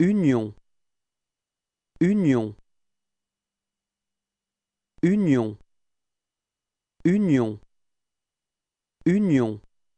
Union Union Union Union Union